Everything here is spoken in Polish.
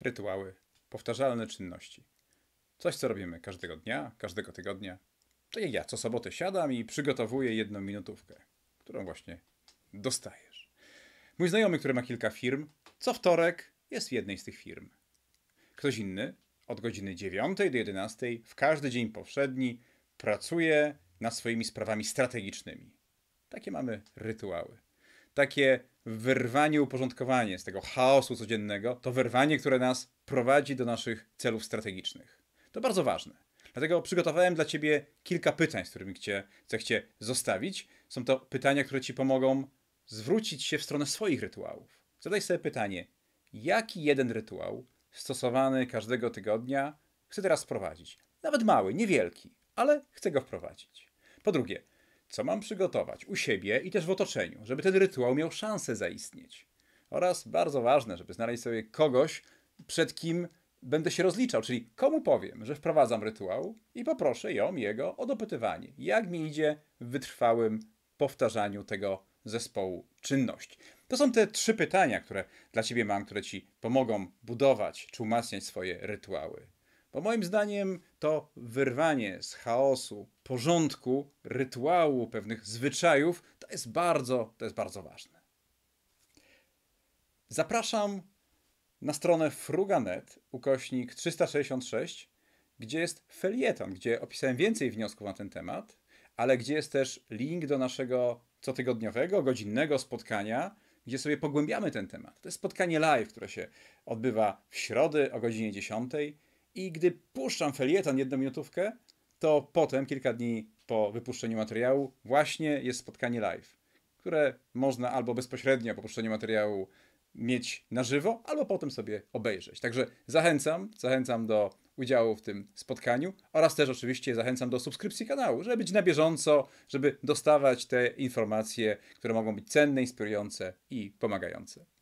rytuały, powtarzalne czynności. Coś, co robimy każdego dnia, każdego tygodnia. To tak jak ja co sobotę siadam i przygotowuję jedną minutówkę, którą właśnie dostajesz. Mój znajomy, który ma kilka firm, co wtorek jest w jednej z tych firm. Ktoś inny od godziny 9 do 11 w każdy dzień powszedni pracuje nad swoimi sprawami strategicznymi. Takie mamy rytuały takie wyrwanie, uporządkowanie z tego chaosu codziennego, to wyrwanie, które nas prowadzi do naszych celów strategicznych. To bardzo ważne. Dlatego przygotowałem dla Ciebie kilka pytań, z którymi cię, chcę Cię zostawić. Są to pytania, które Ci pomogą zwrócić się w stronę swoich rytuałów. Zadaj sobie pytanie, jaki jeden rytuał stosowany każdego tygodnia chcę teraz wprowadzić? Nawet mały, niewielki, ale chcę go wprowadzić. Po drugie, co mam przygotować u siebie i też w otoczeniu, żeby ten rytuał miał szansę zaistnieć. Oraz bardzo ważne, żeby znaleźć sobie kogoś, przed kim będę się rozliczał, czyli komu powiem, że wprowadzam rytuał i poproszę ją, jego o dopytywanie, jak mi idzie w wytrwałym powtarzaniu tego zespołu czynności. To są te trzy pytania, które dla Ciebie mam, które Ci pomogą budować czy umacniać swoje rytuały. Bo moim zdaniem to wyrwanie z chaosu, porządku, rytuału, pewnych zwyczajów, to jest bardzo, to jest bardzo ważne. Zapraszam na stronę fruga.net, ukośnik 366, gdzie jest felieton, gdzie opisałem więcej wniosków na ten temat, ale gdzie jest też link do naszego cotygodniowego, godzinnego spotkania, gdzie sobie pogłębiamy ten temat. To jest spotkanie live, które się odbywa w środę o godzinie 10 i gdy puszczam jedną minutówkę, to potem, kilka dni po wypuszczeniu materiału, właśnie jest spotkanie live, które można albo bezpośrednio po puszczeniu materiału mieć na żywo, albo potem sobie obejrzeć. Także zachęcam, zachęcam do udziału w tym spotkaniu oraz też oczywiście zachęcam do subskrypcji kanału, żeby być na bieżąco, żeby dostawać te informacje, które mogą być cenne, inspirujące i pomagające.